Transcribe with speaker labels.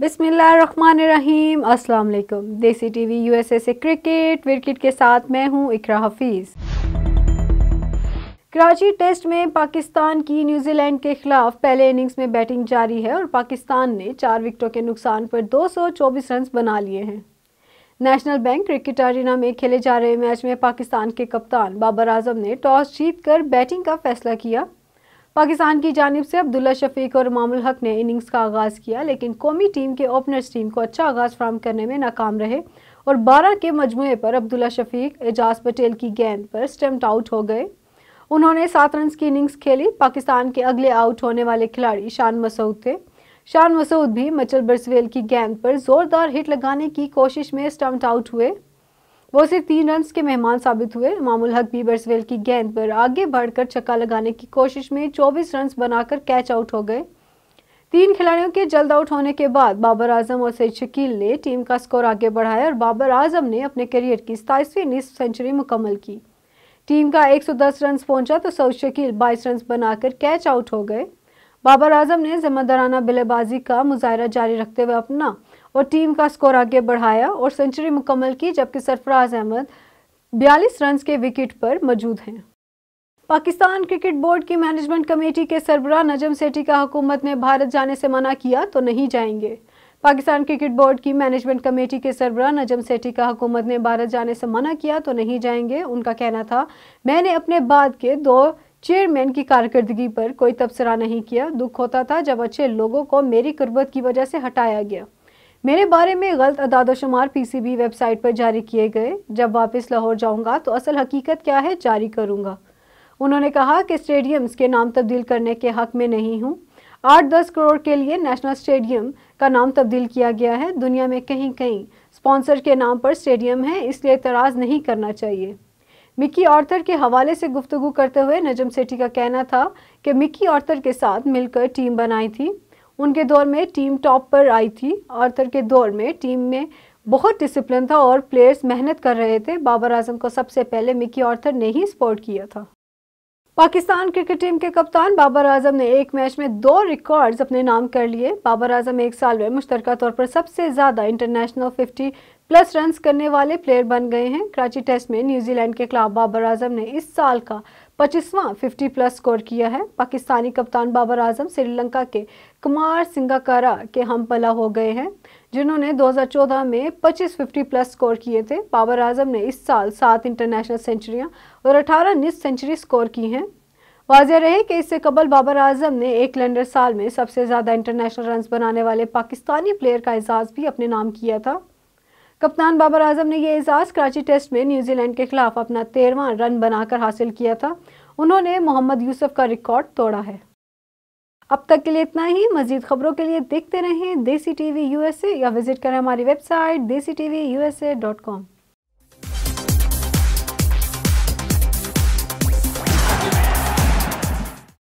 Speaker 1: बिसमीम अस्सलाम वालेकुम देसी टीवी यूएसए से क्रिकेट विकेट के साथ मैं हूं इकरा हफीज़ कराची टेस्ट में पाकिस्तान की न्यूजीलैंड के खिलाफ पहले इनिंग्स में बैटिंग जारी है और पाकिस्तान ने चार विकेटों के नुकसान पर 224 रन बना लिए हैं नेशनल बैंक क्रिकेट अरीना में खेले जा रहे मैच में पाकिस्तान के कप्तान बाबर आजम ने टॉस जीतकर बैटिंग का फैसला किया पाकिस्तान की जानब से अब्दुल्ला शफीक और मामुल हक ने इनिंग्स का आगाज़ किया लेकिन कौमी टीम के ओपनर्स टीम को अच्छा आगाज़ फ्राहम करने में नाकाम रहे और 12 के मजमू पर अब्दुल्ला शफीक एजाज पटेल की गेंद पर स्टम्प आउट हो गए उन्होंने सात रन की इनिंग्स खेली पाकिस्तान के अगले आउट होने वाले खिलाड़ी शान मसूद थे शान मसूद भी मचल बर्सवेल की गेंद पर ज़ोरदार हिट लगाने की कोशिश में स्टम्प आउट हुए वो सिर्फ तीन रन के मेहमान साबित हुए इमामुल हक बीबर्सवेल की गेंद पर आगे बढ़कर छक्का लगाने की कोशिश में 24 रन बनाकर कैच आउट हो गए तीन खिलाड़ियों के जल्द आउट होने के बाद बाबर आजम और सैद शकील ने टीम का स्कोर आगे बढ़ाया और बाबर आजम ने अपने करियर की सताईसवीं निस्फ सेंचुरी मुकम्मल की टीम का 110 सौ दस रन पहुंचा तो सऊद शकील 22 रन बनाकर कैच आउट हो गए बाबर आजम ने जिम्मेदाराना बल्लेबाजी का मुजाहरा जारी रखते हुए अपना और टीम का स्कोर आगे बढ़ाया और सेंचुरी मुकम्मल की जबकि सरफराज अहमद 42 रन के विकेट पर मौजूद हैं पाकिस्तान क्रिकेट बोर्ड की मैनेजमेंट कमेटी के सरबरा नजम सेठी का हुकूमत ने भारत जाने से मना किया तो नहीं जाएंगे पाकिस्तान क्रिकेट बोर्ड की मैनेजमेंट कमेटी के सरबरा नजम सेठी का हुकूमत ने भारत जाने से मना किया तो नहीं जाएंगे उनका कहना था मैंने अपने बाद के दो चेयरमैन की कारकर्दगी पर कोई तबसरा नहीं किया दुख होता था जब अच्छे लोगों को मेरी कुर्बत की वजह से हटाया गया मेरे बारे में गलत अदादोशुमार पीसीबी वेबसाइट पर जारी किए गए जब वापस लाहौर जाऊंगा तो असल हकीकत क्या है जारी करूंगा उन्होंने कहा कि स्टेडियम्स के नाम तब्दील करने के हक में नहीं हूँ आठ दस करोड़ के लिए नेशनल स्टेडियम का नाम तब्दील किया गया है दुनिया में कहीं कहीं स्पॉन्सर के नाम पर स्टेडियम है इसलिए एतराज़ नहीं करना चाहिए मिकी आर्थर के हवाले से गुफ्तु करते हुए नजम सेठी का कहना था कि मिकी आर्थर के साथ मिलकर टीम बनाई थी उनके दौर में टीम टॉप पर आई थी आर्थर के दौर में टीम में बहुत डिसिप्लिन था और प्लेयर्स मेहनत कर रहे थे बाबर आजम को सबसे पहले मिकी आर्थर ने ही स्पॉट किया था पाकिस्तान क्रिकेट टीम के कप्तान बाबर आजम ने एक मैच में दो रिकॉर्ड्स अपने नाम कर लिए बाबर आजम एक साल में मुश्तरका तौर पर सबसे ज़्यादा इंटरनेशनल 50 प्लस रन करने वाले प्लेयर बन गए हैं कराची टेस्ट में न्यूजीलैंड के खिलाफ बाबर आजम ने इस साल का पच्चीसवां 50 प्लस स्कोर किया है पाकिस्तानी कप्तान बाबर आजम श्रीलंका के कुमार सिंगाकारा के हम पला हो गए हैं जिन्होंने 2014 में 25 50 प्लस स्कोर किए थे बाबर आजम ने इस साल सात इंटरनेशनल सेंचुरियां और 18 निस सेंचुरी स्कोर की हैं वाजह रहे कि इससे कबल बाबर आजम ने एक लैंडर साल में सबसे ज़्यादा इंटरनेशनल रन बनाने वाले पाकिस्तानी प्लेयर का एजाज़ भी अपने नाम किया था कप्तान बाबर आजम ने यह एजाज़ कराची टेस्ट में न्यूजीलैंड के खिलाफ अपना तेरवा रन बनाकर हासिल किया था उन्होंने मोहम्मद यूसुफ का रिकॉर्ड तोड़ा है अब तक के लिए इतना ही मजीद खबरों के लिए देखते रहें देसी टीवी यूएसए या विजिट करें हमारी वेबसाइट देसी टी वी डॉट कॉम